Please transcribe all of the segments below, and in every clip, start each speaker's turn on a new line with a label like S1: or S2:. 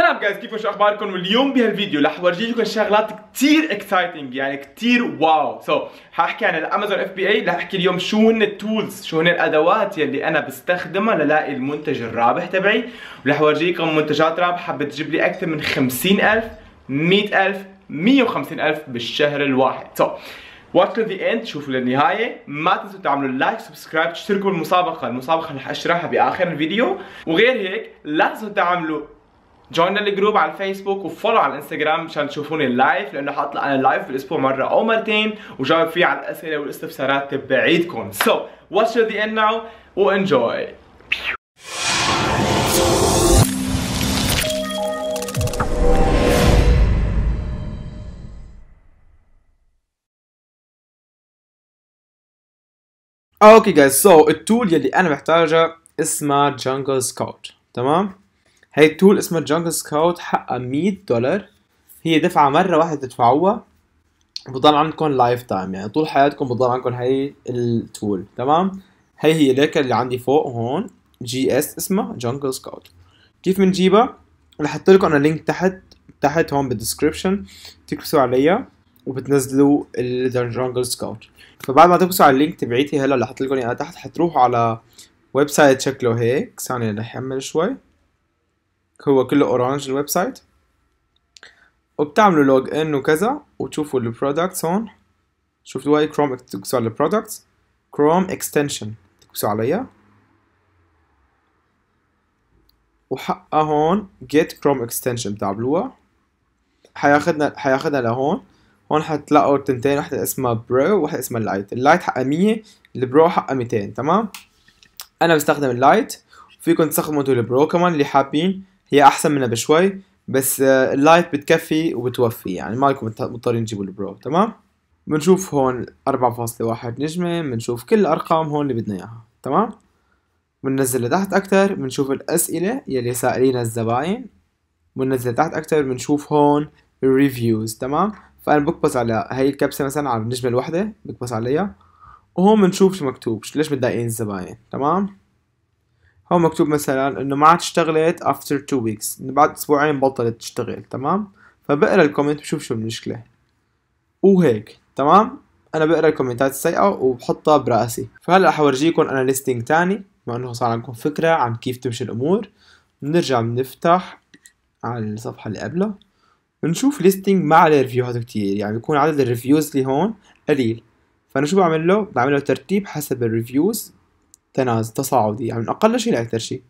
S1: سلام جايز شو اخباركم واليوم بهالفيديو رح اورجيكم شغلات كثير اكسايتنج يعني كثير واو سو so, حاحكي عن الامازون اف بي اي رح احكي اليوم شو هن التولز شو هن الادوات يلي انا بستخدمها للاقي المنتج الرابح تبعي ورح اورجيكم منتجات رابحه بتجيب لي اكثر من 50000 100000 150000 بالشهر الواحد سو so, واتش ذا اند شوفوا للنهايه ما تنسوا تعملوا لايك سبسكرايب تشتركوا بالمسابقه المسابقه رح اشرحها باخر الفيديو وغير هيك لا تنسوا تعملوا جوين الجروب على الفيسبوك وفولو على الانستغرام مشان تشوفوني اللايف لانه حاطلق انا اللايف بالاسبوع مره او مرتين وجاوب فيه على الاسئله والاستفسارات تبعيدكم سو واتش ذا اند ناو وانجوي اوكي جايز سو التول يلي انا محتاجها اسمها جانجل سكوت تمام هاي التول اسمها جونجل سكاوت حقها 100 دولار هي دفعة مرة واحدة تدفعوها بضل عندكم لايف تايم يعني طول حياتكم بضل عندكم هاي التول تمام هاي هي ليكة اللي عندي فوق هون جي اس اسمها جونجل سكاوت كيف بنجيبها رح احط لكم انا لينك تحت تحت هون بالدسكربشن تكبسوا عليها وبتنزلوا الجونجل سكاوت فبعد ما تكبسوا على اللينك تبعيتي هلا اللي احط لكم اياها تحت حتروحوا على ويب سايت شكله هيك ثانية رح يحمل شوي هو كله اورانج الويب سايت وبتعملوا لوج ان وكذا وتشوفوا البرودكتس هون شفتوا هاي كروم تكسوا على البرودكتس كروم اكستنشن تكسوا عليها وحقها هون get chrome اكستنشن بتعملوها حياخدنا حياخدنا لهون هون حتلاقوا التنتين وحدة اسمها برو وواحدة اسمها لايت اللايت حقها 100 البرو حقها 200 تمام انا بستخدم اللايت فيكم تستخدموا انتوا البرو كمان اللي حابين هي احسن منها بشوي بس آه، اللايت بتكفي وبتوفي يعني مالكم مضطرين تجيبوا البرو تمام بنشوف هون 4.1 نجمة بنشوف كل الأرقام هون اللي بدنا إياها تمام بننزل لتحت أكتر بنشوف الأسئلة يلي سائلينها الزباين بننزل لتحت أكتر بنشوف هون الريفيوز تمام فأنا بكبس على هاي الكبسة مثلا على النجمة الوحدة بكبس عليها وهون بنشوف شو مكتوب ليش متضايقين الزباين تمام هو مكتوب مثلا انه ما عاد اشتغلت after two weeks انه بعد اسبوعين بطلت تشتغل تمام فبقرا الكومنت بشوف شو المشكله وهيك تمام انا بقرا الكومنتات السيئه وبحطها براسي فهلا حورجيكم انا ليستنج تاني بما انه صار عندكم فكره عن كيف تمشي الامور بنرجع بنفتح على الصفحه اللي قبلها بنشوف ليستنج ما عليه ريفيوهات كتير يعني بيكون عدد الريفيوز اللي هون قليل فانا شو بعمل له بعمل له ترتيب حسب الريفيوز تنازل تصاعدي يعني من اقل شيء لاكثر شيء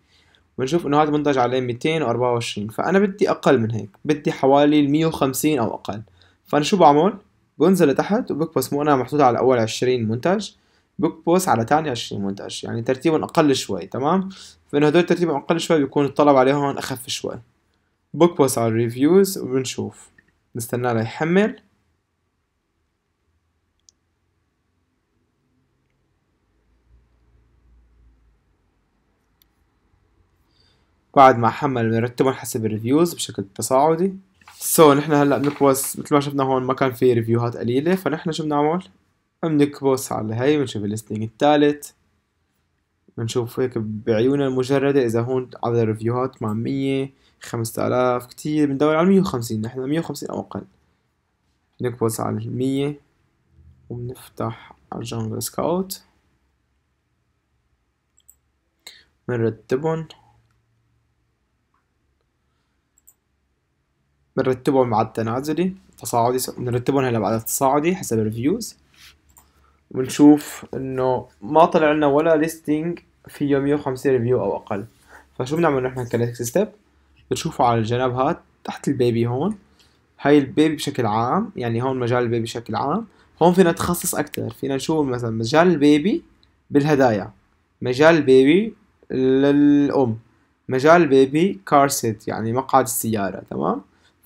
S1: بنشوف انه هذا منتج عليه 224 فانا بدي اقل من هيك بدي حوالي ال 150 او اقل فانا شو بعمل بنزل لتحت وبكبس مو انا محطوط على اول 20 منتج بكبس على تاني 20 منتج يعني ترتيبهم اقل شوي تمام فانه هدول ترتيبهم اقل شوي بيكون الطلب عليهم اخف شوي بكبس على الريفيوز وبنشوف نستنى ليحمل بعد ما حمل بنرتبهم حسب الريفيوز بشكل تصاعدي سو so, نحن هلا بنكبس مثل ما شفنا هون ما كان في ريفيوهات قليله فنحن شو بنعمل بنكبس على هي بنشوف الليستنج الثالث بنشوف هيك بعيوننا المجردة إذا هون عدد الريفيوهات مع مية خمسة آلاف كتير بندور على مية وخمسين نحن مية وخمسين أو أقل بنكبس على 100 وبنفتح على جانجل سكاوت بنرتبهم بنرتبهم مع التنازلي تصاعدي بنرتبهم هلا بعد التصاعدي حسب الفيوز ونشوف انه ما طلع لنا ولا ليستنج فيه 150 ريفيو او اقل فشو بنعمل نحن كنكست ستيب بتشوفوا على الجنب هاد تحت البيبي هون هاي البيبي بشكل عام يعني هون مجال البيبي بشكل عام هون فينا نتخصص اكثر فينا نشوف مثلا مجال البيبي بالهدايا مجال البيبي للام مجال البيبي كارسيت يعني مقعد السياره تمام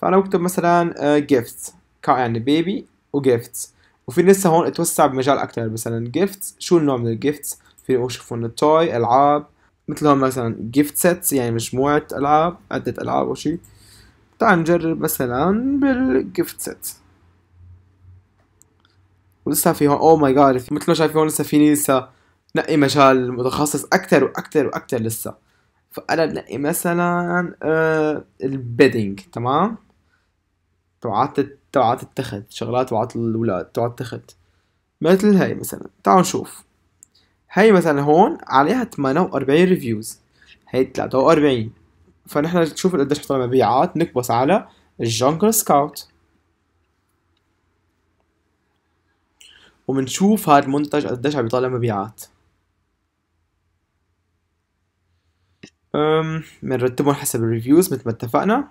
S1: فانا بكتب مثلا آه، gift يعني بيبي وجيفتس وفي لسه هون اتوسع بمجال اكتر مثلا جيفتس شو النوع من الجيفتس في وشوفون التوي العاب مثل هون مثلا جيفت سيتس يعني مجموعة العاب عدة العاب او شي تعال نجرب مثلا بالجيفت سيت ولسه في هون اوه ماي جاد مثل ما شايفين هون لسه فيني لسه نقي مجال متخصص اكتر واكتر واكتر لسه فانا بنقي مثلا آه، البيدنج تمام توعات توعات اتخذ شغلات توعات الولاد توعات اتخذ مثل هاي مثلا تعالوا نشوف هاي مثلا هون عليها 48 ريفيوز هاي 43 فنحن نشوف قديش حصل مبيعات نكبس على الجنكل سكاوت وبنشوف هذا المنتج قديش عم يطلع مبيعات بنرتبهم حسب الريفيوز مثل ما اتفقنا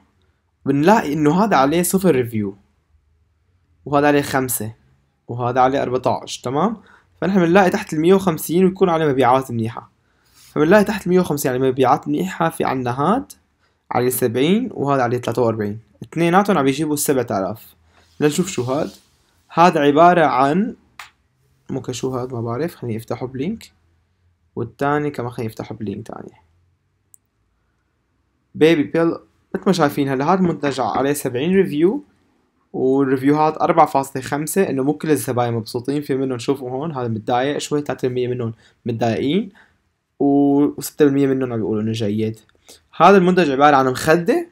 S1: بنلاقي انه هذا عليه صفر ريفيو وهذا عليه خمسة وهذا عليه 14 تمام فنحن بنلاقي تحت ال 150 ويكون عليه مبيعات منيحة فبنلاقي تحت ال 150 يعني مبيعات منيحة في عنا هاد عليه 70 وهذا عليه 43 اثنيناتهم عم يجيبوا 7000 لنشوف شو هاد هاد عبارة عن ممكن شو هاد ما بعرف خليني افتحه بلينك والتاني كمان خليني افتحه بلينك تاني بيبي بيل مثل ما شايفين هلا هذا المنتج عليه 70 ريفيو والريفيوهات 4.5 انه مو كل الزباين مبسوطين في منهم شوفوا هون هذا متضايق شوي 3% منهم متضايقين و6% منهم عم بيقولوا انه جيد هذا المنتج عبارة عن مخدة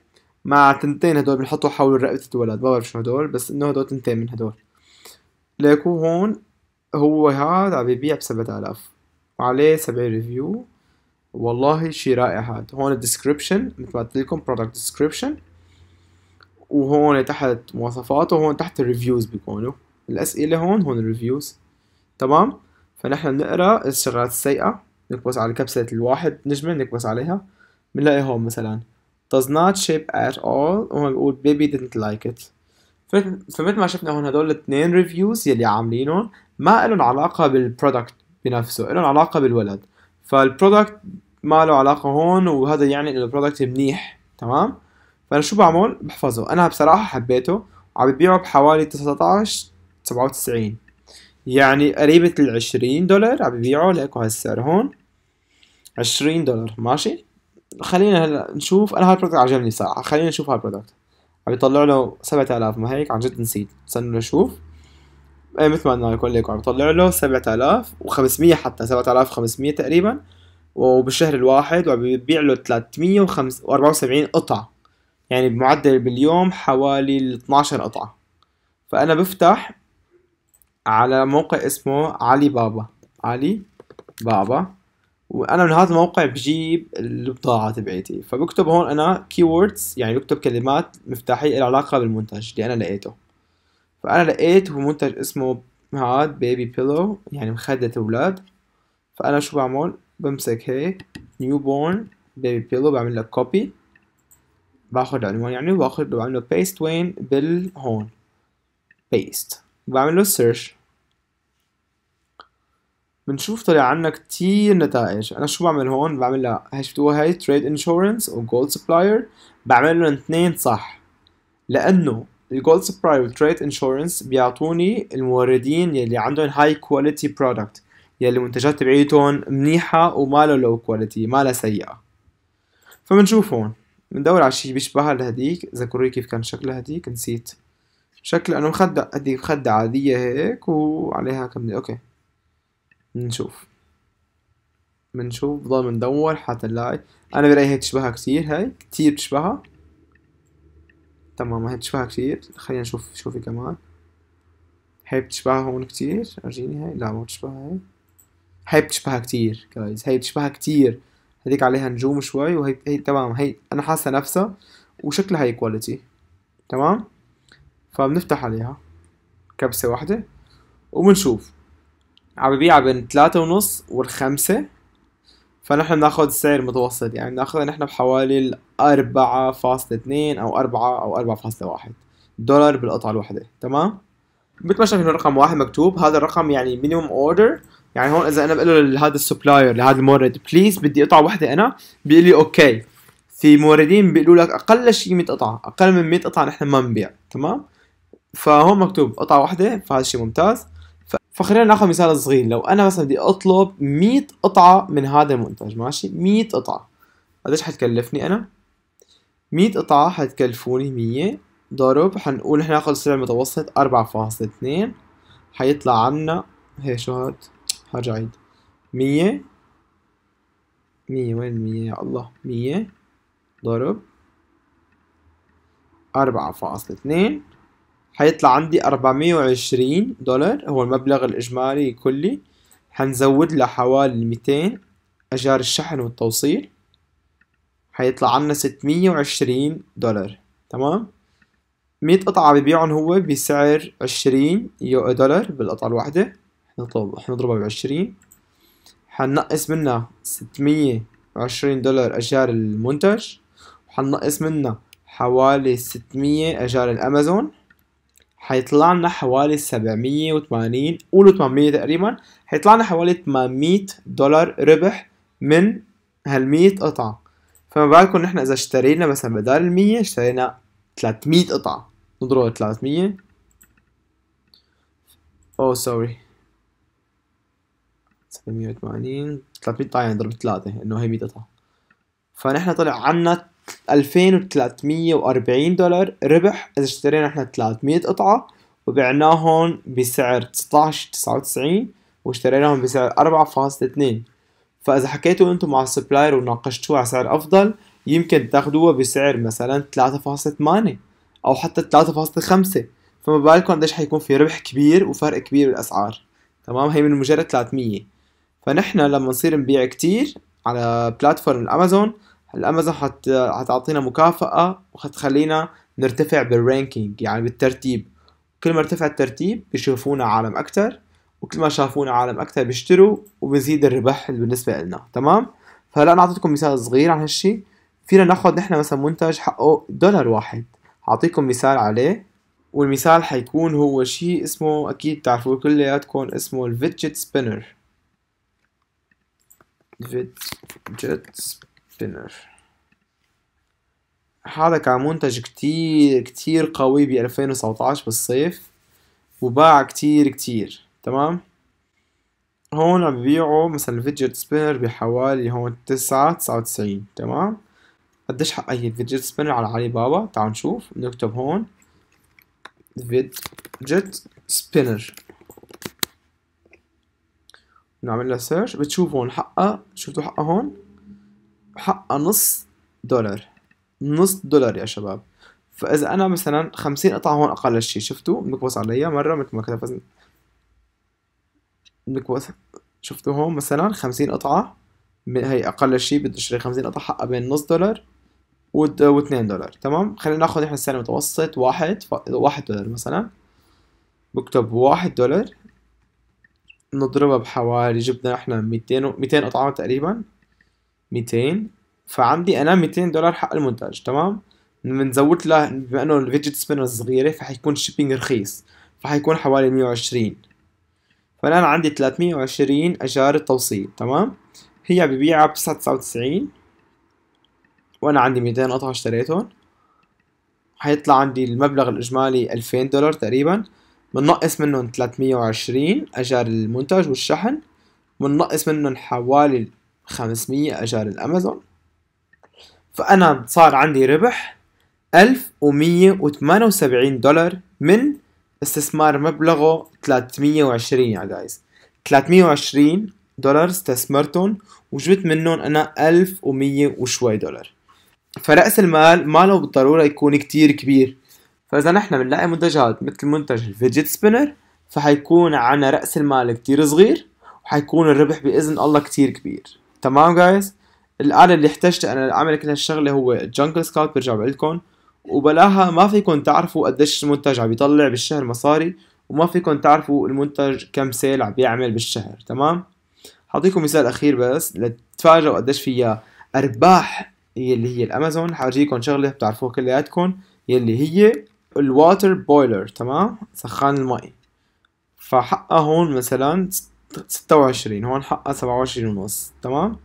S1: مع تنتين هدول بنحطوا حول رقبة الولد ما بعرف شو هدول بس انه هدول تنتين من هدول ليكو هون هو هذا عم يبيع ب 7000 وعليه 70 ريفيو والله شي رائع هاد هون الديسكربشن قلت لكم برودكت ديسكربشن وهون تحت مواصفاته وهون تحت الريفيوز بيكونوا الاسئله هون هون الريفيوز تمام فنحن بنقرا الشغلات السيئه نكبس على كبسه الواحد نجمه نكبس عليها بنلاقي هون مثلا does not shape at all وهون بيقول baby didn't like it فمثل ما شفنا هون هدول الاثنين ريفيوز يلي عاملينهم ما لهم علاقه بالبرودكت بنفسه لهم علاقه بالولد فالبرودكت ما له علاقه هون وهذا يعني انه البرودكت منيح تمام فانا شو بعمل بحفظه انا بصراحه حبيته وعم ببيعه بحوالي 19 97 يعني قريبة ال 20 دولار عم ببيعه لقوا هالسعر هون 20 دولار ماشي خلينا هلا نشوف انا هالبرودكت عجبني صراحة خلينا نشوف هالبرودكت عم يطلع له 7000 ما هيك عن جد نسيت استنوا نشوف اي مثل ما قلنا لكم ليكم عم طلع له 7500 حتى 7500 تقريبا وبالشهر الواحد وعم بيبيع له 374 قطعة يعني بمعدل باليوم حوالي 12 قطعة فأنا بفتح على موقع اسمه علي بابا علي بابا وانا من هذا الموقع بجيب البضاعه تبعتي فبكتب هون انا keywords يعني بكتب كلمات مفتاحيه العلاقه علاقه بالمنتج اللي انا لقيته فأنا لقيت هو منتج اسمه هاد بيبي بيلو يعني مخدة أولاد فأنا شو بعمل بمسك هيك نيو بورن بيبي بيلو بعمل لك كوبي باخد العنوان يعني وباخد بعمل له بيست وين بالهون بيست بعمل له سيرش بنشوف طلع عنا كتير نتائج انا شو بعمل هون بعمل لها هاي شفتوها هاي تريد انشورنس جولد سبلاير بعمل لهم اثنين صح لانه الجولز برايفت ريت انشورنس بيعطوني الموردين يلي عندهم هاي كواليتي برودكت يلي منتجات تبعيتهم منيحة وما له لو كواليتي ما له سيئة فبنشوف هون بندور على شي بيشبهها لهديك ذكروا كيف كان شكلها هديك نسيت شكل انه مخدة هديك مخدة عادية هيك وعليها كم اوكي بنشوف بنشوف ضل بندور حتى نلاقي انا برايي هي تشبهها كثير هاي كثير بتشبهها تمام هي تشبهها كتير خلينا نشوف شوفي كمان هي بتشبهها هون كتير ارجيني هاي لا ما بتشبهها هاي هي بتشبهها كتير جايز هي بتشبهها كتير هذيك عليها نجوم شوي وهي هي تمام هي انا حاسه نفسها وشكلها هي كواليتي تمام فبنفتح عليها كبسه واحده وبنشوف عم ببيعها بين ثلاثة ونص والخمسة فنحن بناخذ السعر المتوسط يعني بناخذها نحن بحوالي 4.2 أو 4 أو 4.1 دولار بالقطعة الواحدة تمام مثل ما شايفين رقم واحد مكتوب هذا الرقم يعني مينيموم اوردر يعني هون اذا انا بقول له لهذا السبلاير لهذا المورد بليز بدي قطعه واحده انا بيقول لي اوكي في موردين بيقولوا لك اقل شيء 100 قطعه اقل من 100 قطعه نحن ما بنبيع تمام فهون مكتوب قطعه واحده فهذا الشيء ممتاز فخلينا ناخذ مثال صغير لو انا مثلا بدي اطلب 100 قطعه من هذا المنتج ماشي 100 قطعه قديش حتكلفني انا 100 قطعه حتكلفوني 100 ضرب حنقول نحن ناخذ سعر متوسط 4.2 حيطلع عنا هي شو هاد هرجع عيد 100 100 وين 100 يا الله 100 ضرب 4.2 حيطلع عندي أربعمية وعشرين دولار هو المبلغ الإجمالي كلي حنزود له حوالي ميتين أجار الشحن والتوصيل حيطلع عنا ستمية وعشرين دولار تمام 100 قطعة ببيعهم هو بسعر عشرين دولار بالقطعة الواحدة حنضربها حنضربها بعشرين حننقص منها ستمية وعشرين دولار أجار المنتج وحننقص منها حوالي ستمية أجار الأمازون حيطلع لنا حوالي 780 قولوا 800 تقريبا حيطلع لنا حوالي 800 دولار ربح من هال 100 قطعة فما بالكم نحن إذا اشترينا مثلا بدال ال 100 اشترينا 300 قطعة نضرب 300 أوه سوري 780 300 قطعة يعني ضرب 3 إنه هي 100 قطعة فنحن طلع عنا 2340 دولار ربح اذا اشترينا احنا 300 قطعة وبعناهم بسعر 19.99 واشتريناهم بسعر 4.2 فاذا حكيتوا انتم مع السبلاير وناقشتوه على سعر افضل يمكن تاخدوها بسعر مثلا 3.8 او حتى 3.5 فما بالكم قديش حيكون في ربح كبير وفرق كبير بالاسعار تمام هي من مجرد 300 فنحن لما نصير نبيع كتير على بلاتفورم الامازون الامازون حت... حتعطينا مكافأة وحتخلينا نرتفع بالرانكينج يعني بالترتيب كل ما ارتفع الترتيب بيشوفونا عالم اكتر وكل ما شافونا عالم اكتر بيشتروا وبنزيد الربح بالنسبة لنا تمام فهلا انا اعطيتكم مثال صغير عن هالشي فينا ناخد نحن مثلا منتج حقه دولار واحد اعطيكم مثال عليه والمثال حيكون هو شيء اسمه اكيد تعرفوه كلياتكم اسمه الفيدجت سبينر فيدجت سبينر سبينر هذا كان منتج كتير كتير قوي ب 2019 بالصيف وباع كتير كتير تمام هون عم بيبيعوا مثلا الفيدجت سبينر بحوالي هون تسعة تسعة وتسعين تمام قديش حقها هي الفيدجت سبينر على علي بابا تعالوا نشوف نكتب هون فيدجت سبينر نعمل لها سيرش بتشوف هون حقها شفتوا حقها هون حقها نص دولار نص دولار يا شباب فاذا انا مثلا خمسين قطعه هون اقل شيء شفتوا بنقبص عليها مره مثل ما كتبت بنقبص شفتوا هون مثلا خمسين قطعه هي اقل شيء بدي اشتري خمسين قطعه حقها بين نص دولار و2 دولار تمام خلينا ناخذ نحن السعر المتوسط واحد ف... واحد دولار مثلا بكتب واحد دولار نضربها بحوالي جبنا احنا 200 200 قطعة تقريبا 200 فعندي انا 200 دولار حق المونتاج تمام بنزود له بما انه الفيدجت سبينر صغيره فحيكون الشيبينج رخيص فحيكون حوالي 120 فانا عندي 320 اجار التوصيل تمام هي ببيعها ب 999 وانا عندي 200 قطعه اشتريتهم حيطلع عندي المبلغ الاجمالي 2000 دولار تقريبا بنقص منهم 320 اجار المنتج والشحن بنقص منهم حوالي 500 أجار الأمازون فأنا صار عندي ربح 1178 دولار من استثمار مبلغه 320 يا جايز 320 دولار استثمرتهم وجبت منهم أنا 1100 وشوي دولار فرأس المال له بالضرورة يكون كتير كبير فإذا نحن بنلاقي منتجات مثل منتج الفيجيت سبينر فحيكون عنا رأس المال كتير صغير وحيكون الربح بإذن الله كتير كبير تمام جايز الاله اللي احتجتها انا اعمل كل هالشغله هو جنكل سكاوت برجع بقول لكم وبلاها ما فيكم تعرفوا قديش المنتج عم بيطلع بالشهر مصاري وما فيكم تعرفوا المنتج كم سيل عم بيعمل بالشهر تمام حاعطيكم مثال اخير بس لتتفاجئوا قديش فيها ارباح يلي هي الامازون حاورجيكم شغله بتعرفوها كلياتكم يلي هي الواتر بويلر تمام سخان المي فحقها هون مثلا ستة وعشرين هون حقها سبعة وعشرين ونص تمام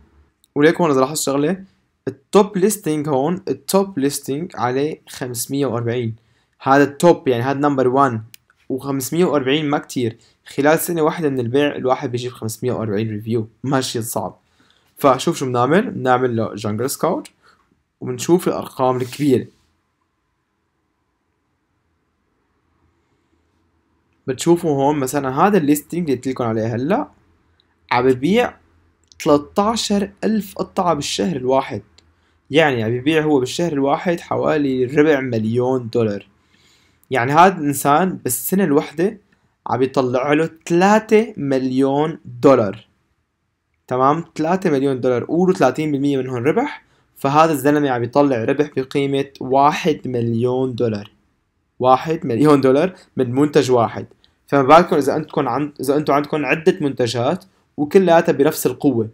S1: وليك هون إذا لاحظت شغلة التوب ليستنج هون التوب ليستنج عليه 540 هذا التوب يعني هذا نمبر 1 و540 ما كتير خلال سنة واحدة من البيع الواحد بيجيب 540 ريفيو ماشي صعب فشوف شو بنعمل بنعمل له جانجل سكاوت وبنشوف الأرقام الكبيرة بتشوفوا هون مثلا هذا الليستنج اللي قلت لكم عليه هلا عم ببيع 13000 قطعة بالشهر الواحد يعني عم يبيع هو بالشهر الواحد حوالي ربع مليون دولار يعني هذا الإنسان بالسنة الواحدة عم بيطلع له 3 مليون دولار تمام 3 مليون دولار قولوا 30% منهم ربح فهذا الزلمة عم بيطلع ربح بقيمة 1 مليون دولار واحد مليون دولار من منتج واحد فما بالكم اذا انتم عند اذا انتم عندكم عده منتجات وكلياتها بنفس القوه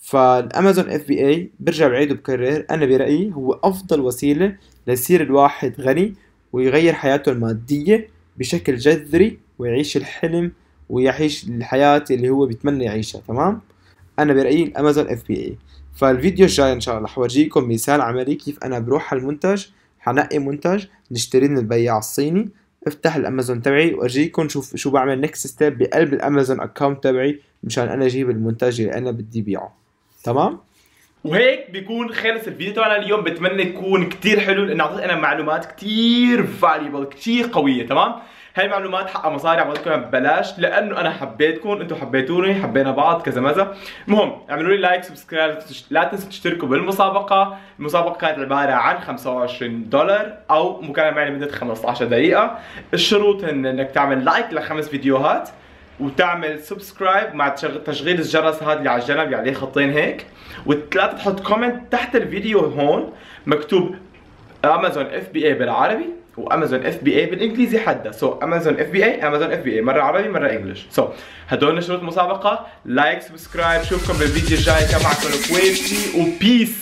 S1: فالامازون اف بي اي برجع بعيد وبكرر انا برايي هو افضل وسيله ليصير الواحد غني ويغير حياته الماديه بشكل جذري ويعيش الحلم ويعيش الحياه اللي هو بيتمنى يعيشها تمام انا برايي الامازون اف بي اي فالفيديو الجاي ان شاء الله حورجيكم مثال عملي كيف انا بروح على المنتج حنقي منتج نشتريه من البياع الصيني افتح الامازون تبعي وارجيكم شوف شو بعمل نكست ستيب بقلب الامازون اكونت تبعي مشان انا اجيب المنتج اللي انا بدي بيعه تمام وهيك بيكون خلص الفيديو تبعنا اليوم بتمنى يكون كتير حلو لانه اعطيت انا معلومات كتير فاليبل كتير قويه تمام هاي معلومات حق مصاري عم عملتكم ببلاش لانه انا حبيتكم انتم حبيتوني حبينا بعض كذا مزه المهم اعملوا لي لايك سبسكرايب لا تنسوا تشتركوا بالمسابقه المسابقه كانت عباره عن 25 دولار او مكالمه معي لمده 15 دقيقه الشروط هن انك تعمل لايك لخمس فيديوهات وتعمل سبسكرايب مع تشغيل الجرس هذا اللي على الجنب يعني خطين هيك والثلاثه تحط كومنت تحت الفيديو هون مكتوب امازون اف بي اي بالعربي وامازون اف بي اي بالانجليزي حدا سو امازون اف بي اي امازون اف بي اي مره عربي مره انجلش سو هدول شروط المسابقه لايك سبسكرايب شوفكم بالفيديو الجاي كان معكم الكويتي وبيس